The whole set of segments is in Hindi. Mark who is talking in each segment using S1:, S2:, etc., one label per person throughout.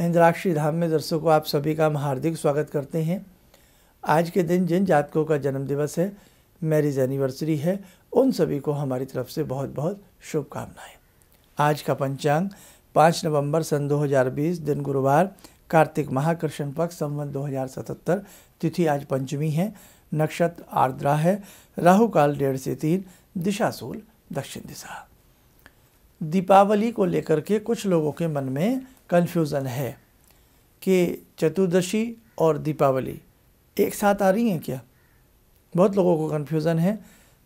S1: इंद्राक्षी धाम में दर्शकों आप सभी का हम हार्दिक स्वागत करते हैं आज के दिन जिन जातकों का जन्मदिवस है मैरिज एनिवर्सरी है उन सभी को हमारी तरफ से बहुत बहुत शुभकामनाएं आज का पंचांग पाँच नवंबर सन 2020 दिन गुरुवार कार्तिक महाकृष्ण पक्ष संवत 2077 तिथि आज पंचमी है नक्षत्र आर्द्रा है राहु काल डेढ़ से तीन दिशा सूल दक्षिण दिशा दीपावली को लेकर के कुछ लोगों के मन में कन्फ्यूज़न है कि चतुर्दशी और दीपावली एक साथ आ रही हैं क्या बहुत लोगों को कन्फ्यूज़न है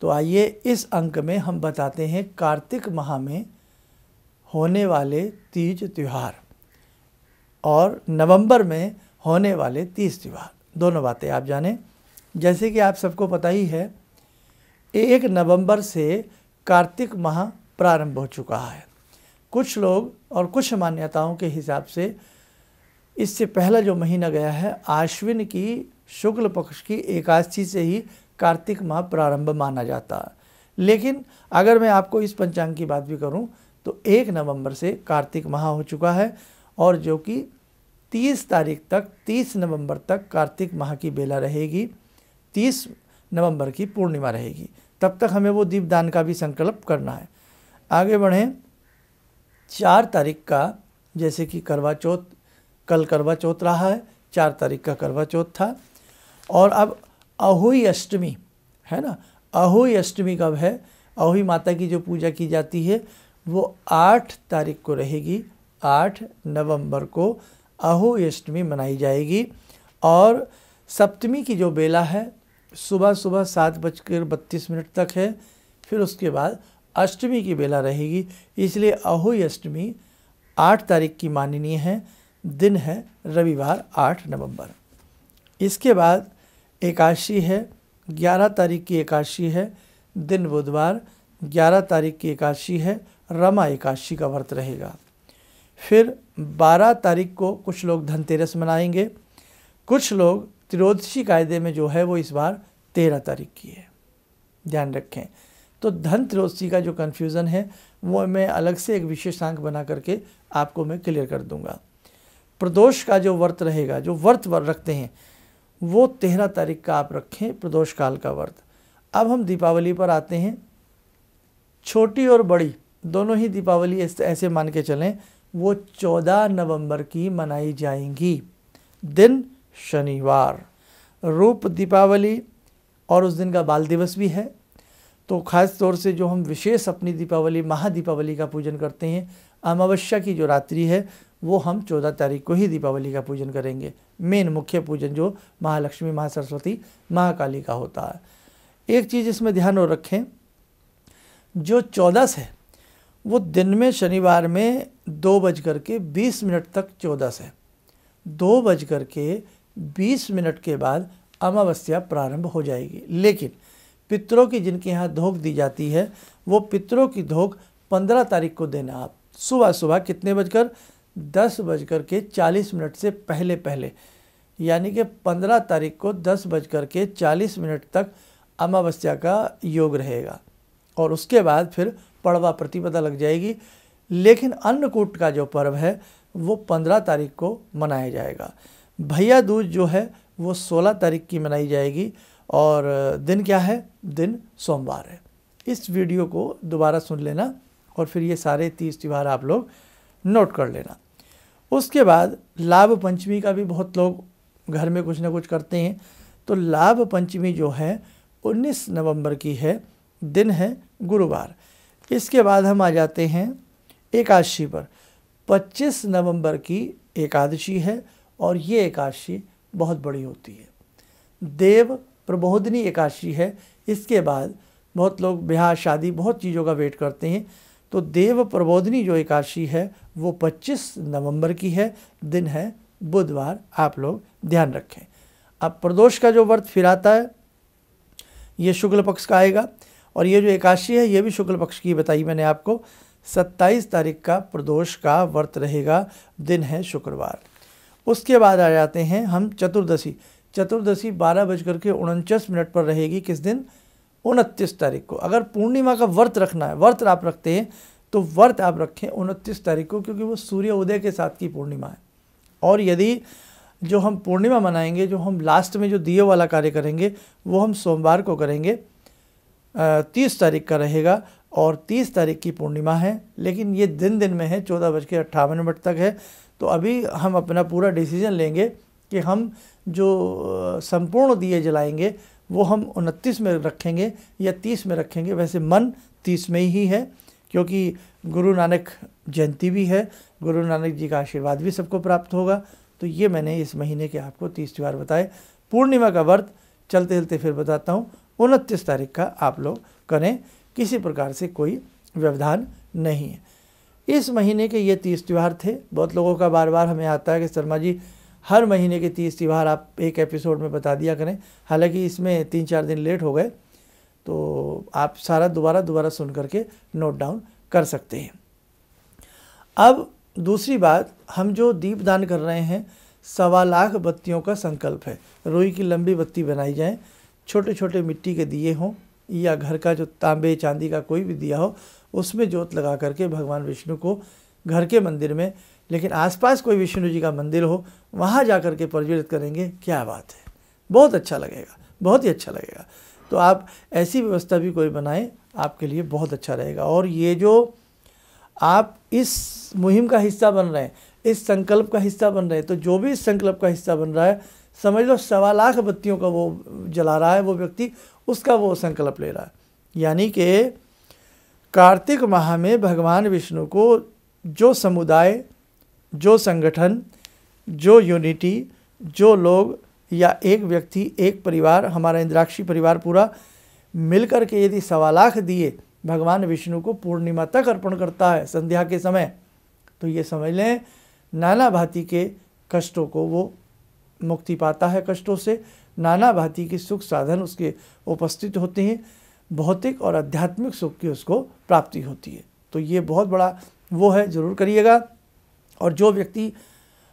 S1: तो आइए इस अंक में हम बताते हैं कार्तिक माह में होने वाले तीज त्यौहार और नवंबर में होने वाले तीज त्यौहार दोनों बातें आप जानें जैसे कि आप सबको पता ही है एक नवंबर से कार्तिक माह प्रारंभ हो चुका है कुछ लोग और कुछ मान्यताओं के हिसाब से इससे पहला जो महीना गया है आश्विन की शुक्ल पक्ष की एकादशी से ही कार्तिक माह प्रारंभ माना जाता है लेकिन अगर मैं आपको इस पंचांग की बात भी करूं तो एक नवंबर से कार्तिक माह हो चुका है और जो कि तीस तारीख तक तीस नवंबर तक कार्तिक माह की बेला रहेगी तीस नवंबर की पूर्णिमा रहेगी तब तक हमें वो दीपदान का भी संकल्प करना है आगे बढ़ें चार तारीख का जैसे कि करवा चौथ कल करवा चौथ रहा है चार तारीख का करवा चौथ था और अब अहोई अष्टमी है ना अहोई अष्टमी कब है अहोई माता की जो पूजा की जाती है वो आठ तारीख को रहेगी आठ नवंबर को अहोई अष्टमी मनाई जाएगी और सप्तमी की जो बेला है सुबह सुबह सात बजकर बत्तीस मिनट तक है फिर उसके बाद अष्टमी की बेला रहेगी इसलिए अहोई अष्टमी आठ तारीख की माननीय है दिन है रविवार आठ नवंबर इसके बाद एकादशी है ग्यारह तारीख की एकादशी है दिन बुधवार ग्यारह तारीख की एकादशी है रमा एकादशी का व्रत रहेगा फिर बारह तारीख को कुछ लोग धनतेरस मनाएंगे कुछ लोग त्रियोदशी कायदे में जो है वो इस बार तेरह तारीख की है ध्यान रखें तो धन त्रयोदशी का जो कन्फ्यूज़न है वो मैं अलग से एक विशेषांक बना करके आपको मैं क्लियर कर दूंगा प्रदोष का जो व्रत रहेगा जो व्रत रखते हैं वो तेरह तारीख का आप रखें प्रदोष काल का व्रत अब हम दीपावली पर आते हैं छोटी और बड़ी दोनों ही दीपावली ऐसे मान के चलें वो चौदह नवंबर की मनाई जाएंगी दिन शनिवार रूप दीपावली और उस दिन का बाल दिवस भी है तो ख़ास तौर से जो हम विशेष अपनी दीपावली महादीपावली का पूजन करते हैं अमावस्या की जो रात्रि है वो हम चौदह तारीख को ही दीपावली का पूजन करेंगे मेन मुख्य पूजन जो महालक्ष्मी महासरस्वती महाकाली का होता है एक चीज़ इसमें ध्यान और रखें जो चौदस है वो दिन में शनिवार में दो बज कर के बीस मिनट तक चौदस है दो बज कर के बीस मिनट के बाद अमावस्या प्रारंभ हो जाएगी लेकिन पितरों की जिनके यहाँ धोख दी जाती है वो पितरों की धोख पंद्रह तारीख को देना आप सुबह सुबह कितने बजकर दस बजकर के चालीस मिनट से पहले पहले यानी कि पंद्रह तारीख को दस बजकर के चालीस मिनट तक अमावस्या का योग रहेगा और उसके बाद फिर पड़वा प्रतिपदा लग जाएगी लेकिन अन्नकूट का जो पर्व है वो पंद्रह तारीख को मनाया जाएगा भैया दूज जो है वो सोलह तारीख की मनाई जाएगी और दिन क्या है दिन सोमवार है इस वीडियो को दोबारा सुन लेना और फिर ये सारे तीज त्यौहार आप लोग नोट कर लेना उसके बाद लाभ पंचमी का भी बहुत लोग घर में कुछ ना कुछ करते हैं तो लाभ पंचमी जो है 19 नवंबर की है दिन है गुरुवार इसके बाद हम आ जाते हैं एकादशी पर 25 नवंबर की एकादशी है और ये एकादशी बहुत बड़ी होती है देव प्रबोधनी एकादशी है इसके बाद बहुत लोग ब्याह शादी बहुत चीज़ों का वेट करते हैं तो देव प्रबोधनी जो एकादशी है वो 25 नवंबर की है दिन है बुधवार आप लोग ध्यान रखें अब प्रदोष का जो व्रत फिर आता है ये शुक्ल पक्ष का आएगा और ये जो एकादशी है ये भी शुक्ल पक्ष की बताई मैंने आपको 27 तारीख का प्रदोष का व्रत रहेगा दिन है शुक्रवार उसके बाद आ जाते हैं हम चतुर्दशी चतुर्दशी बारह बज करके उनचास मिनट पर रहेगी किस दिन उनतीस तारीख को अगर पूर्णिमा का व्रत रखना है व्रत आप रखते हैं तो व्रत आप रखें उनतीस तारीख को क्योंकि वो सूर्य उदय के साथ की पूर्णिमा है और यदि जो हम पूर्णिमा मनाएंगे जो हम लास्ट में जो दिए वाला कार्य करेंगे वो हम सोमवार को करेंगे तीस तारीख का रहेगा और तीस तारीख की पूर्णिमा है लेकिन ये दिन दिन में है चौदह बज के अट्ठावन मिनट तक है तो अभी हम अपना पूरा डिसीजन लेंगे कि हम जो संपूर्ण दिए जलाएंगे वो हम उनतीस में रखेंगे या तीस में रखेंगे वैसे मन तीस में ही है क्योंकि गुरु नानक जयंती भी है गुरु नानक जी का आशीर्वाद भी सबको प्राप्त होगा तो ये मैंने इस महीने के आपको तीस त्यौहार बताए पूर्णिमा का व्रत चलते चलते फिर बताता हूँ उनतीस तारीख का आप लोग करें किसी प्रकार से कोई व्यवधान नहीं है इस महीने के ये तीस त्यौहार थे बहुत लोगों का बार बार हमें आता है कि शर्मा जी हर महीने के तीस त्यौहार आप एक एपिसोड में बता दिया करें हालांकि इसमें तीन चार दिन लेट हो गए तो आप सारा दोबारा दोबारा सुन करके नोट डाउन कर सकते हैं अब दूसरी बात हम जो दीप दान कर रहे हैं सवा लाख बत्तियों का संकल्प है रोई की लंबी बत्ती बनाई जाए छोटे छोटे मिट्टी के दिए हों या घर का जो तांबे चांदी का कोई भी दिया हो उसमें जोत लगा करके भगवान विष्णु को घर के मंदिर में लेकिन आसपास कोई विष्णु जी का मंदिर हो वहाँ जा कर के प्रज्वलित करेंगे क्या बात है बहुत अच्छा लगेगा बहुत ही अच्छा लगेगा तो आप ऐसी व्यवस्था भी कोई बनाएं आपके लिए बहुत अच्छा रहेगा और ये जो आप इस मुहिम का हिस्सा बन रहे हैं इस संकल्प का हिस्सा बन रहे हैं तो जो भी इस संकल्प का हिस्सा बन रहा है समझ लो सवा लाख बत्तियों का वो जला रहा है वो व्यक्ति उसका वो संकल्प ले रहा है यानी कि कार्तिक माह में भगवान विष्णु को जो समुदाय जो संगठन जो यूनिटी जो लोग या एक व्यक्ति एक परिवार हमारा इंद्राक्षी परिवार पूरा मिलकर के यदि सवा लाख दिए भगवान विष्णु को पूर्णिमा तक अर्पण करता है संध्या के समय तो ये समझ लें नाना भांति के कष्टों को वो मुक्ति पाता है कष्टों से नाना भांति के सुख साधन उसके उपस्थित होते हैं भौतिक और आध्यात्मिक सुख की उसको प्राप्ति होती है तो ये बहुत बड़ा वो है ज़रूर करिएगा और जो व्यक्ति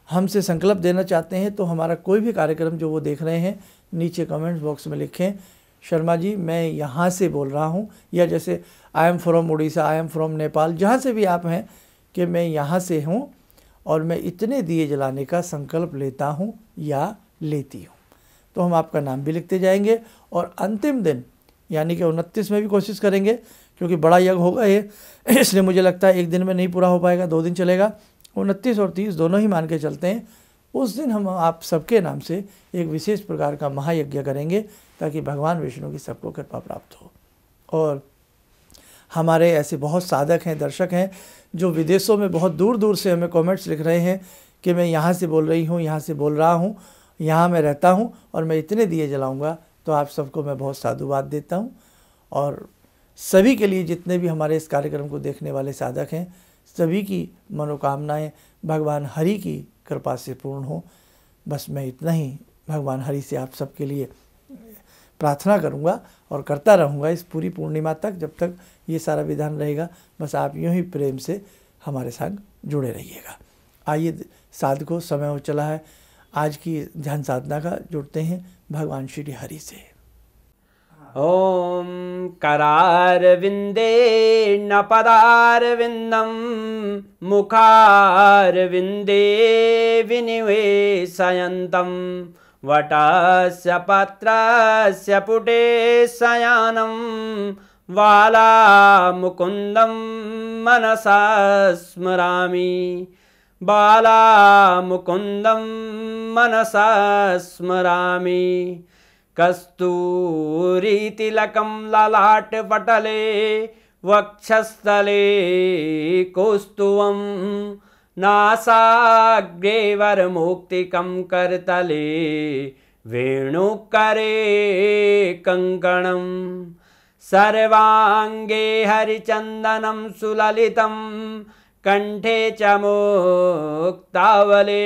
S1: हमसे संकल्प देना चाहते हैं तो हमारा कोई भी कार्यक्रम जो वो देख रहे हैं नीचे कमेंट्स बॉक्स में लिखें शर्मा जी मैं यहाँ से बोल रहा हूँ या जैसे I am from Orissa I am from Nepal जहाँ से भी आप हैं कि मैं यहाँ से हूँ और मैं इतने दिए जलाने का संकल्प लेता हूँ या लेती हूँ तो हम आपका नाम भी लिखते जाएंगे और अंतिम दिन यानी कि उनतीस में भी कोशिश करेंगे क्योंकि बड़ा यज्ञ होगा ये इसलिए मुझे लगता है एक दिन में नहीं पूरा हो पाएगा दो दिन चलेगा उनतीस और तीस दोनों ही मान के चलते हैं उस दिन हम आप सबके नाम से एक विशेष प्रकार का महायज्ञ करेंगे ताकि भगवान विष्णु की सबको कृपा प्राप्त हो और हमारे ऐसे बहुत साधक हैं दर्शक हैं जो विदेशों में बहुत दूर दूर से हमें कमेंट्स लिख रहे हैं कि मैं यहाँ से बोल रही हूँ यहाँ से बोल रहा हूँ यहाँ मैं रहता हूँ और मैं इतने दिए जलाऊँगा तो आप सबको मैं बहुत साधुवाद देता हूँ और सभी के लिए जितने भी हमारे इस कार्यक्रम को देखने वाले साधक हैं सभी की मनोकामनाएं भगवान हरि की कृपा से पूर्ण हो बस मैं इतना ही भगवान हरि से आप सबके लिए प्रार्थना करूंगा और करता रहूंगा इस पूरी पूर्णिमा तक जब तक ये सारा विधान रहेगा बस आप यूँ ही प्रेम से हमारे साथ जुड़े रहिएगा आइए साधको समय हो चला है आज की ध्यान साधना का जुड़ते हैं भगवान श्री हरि से
S2: ॐ करारविन्दे नपदारविन्दं मुखारविन्दे विनिवेशयन्तं वटस्य पुटे पुटेशयानं बालामुकुन्दं मनसा स्मरामि बालामुकुन्दं मनसा स्मरामि कस्तूरीतिलकं ललाट् पटले वक्षस्तले कौस्तुवं नासाग्रेवरमुक्तिकं कर्तले वेणुकरे कङ्कणं सर्वाङ्गे हरिचन्दनं सुललितं कण्ठे च मोक्तावले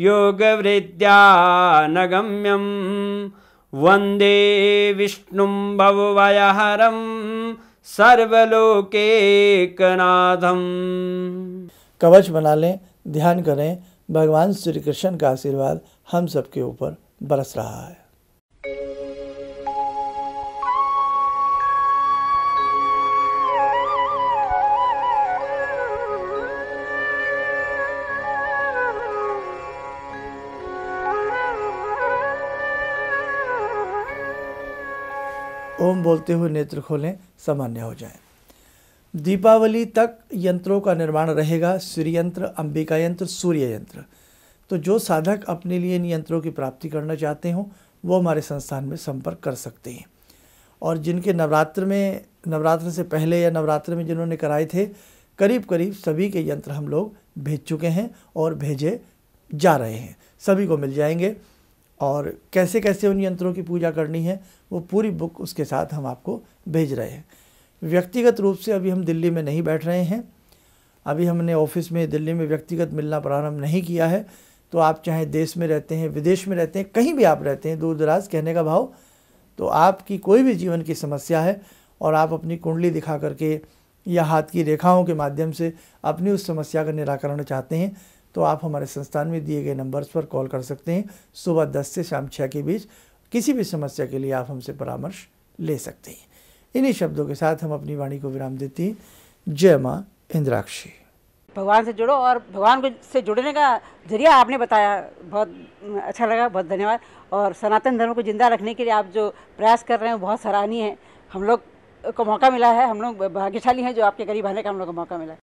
S2: योगवृद्ध्या न गम्यं वन्दे विष्णुं भववयहरं सर्वलोकेकनाथम
S1: कवच बना लें ध्यान करें भगवान श्री कृष्ण का आशीर्वाद हम सबके ऊपर बरस रहा है ओम बोलते हुए नेत्र खोलें सामान्य हो जाएं। दीपावली तक यंत्रों का निर्माण रहेगा सूर्य यंत्र अंबिका यंत्र सूर्य यंत्र तो जो साधक अपने लिए इन यंत्रों की प्राप्ति करना चाहते हों वो हमारे संस्थान में संपर्क कर सकते हैं और जिनके नवरात्र में नवरात्र से पहले या नवरात्र में जिन्होंने कराए थे करीब करीब सभी के यंत्र हम लोग भेज चुके हैं और भेजे जा रहे हैं सभी को मिल जाएंगे और कैसे कैसे उन यंत्रों की पूजा करनी है वो पूरी बुक उसके साथ हम आपको भेज रहे हैं व्यक्तिगत रूप से अभी हम दिल्ली में नहीं बैठ रहे हैं अभी हमने ऑफिस में दिल्ली में व्यक्तिगत मिलना प्रारंभ नहीं किया है तो आप चाहे देश में रहते हैं विदेश में रहते हैं कहीं भी आप रहते हैं दूर दराज कहने का भाव तो आपकी कोई भी जीवन की समस्या है और आप अपनी कुंडली दिखा करके या हाथ की रेखाओं के माध्यम से अपनी उस समस्या का निराकरण चाहते हैं तो आप हमारे संस्थान में दिए गए नंबर्स पर कॉल कर सकते हैं सुबह दस से शाम छः के बीच किसी भी समस्या के लिए आप हमसे परामर्श ले सकते हैं इन्हीं शब्दों के साथ हम अपनी वाणी को विराम देते हैं जय माँ इंद्राक्षी
S3: भगवान से जुड़ो और भगवान को से जुड़ने का जरिया आपने बताया बहुत अच्छा लगा बहुत धन्यवाद और सनातन धर्म को जिंदा रखने के लिए आप जो प्रयास कर रहे हैं बहुत सराहनीय है हम लोग को मौका मिला है हम लोग भाग्यशाली हैं जो आपके करीब आने का हम लोग को मौका मिला है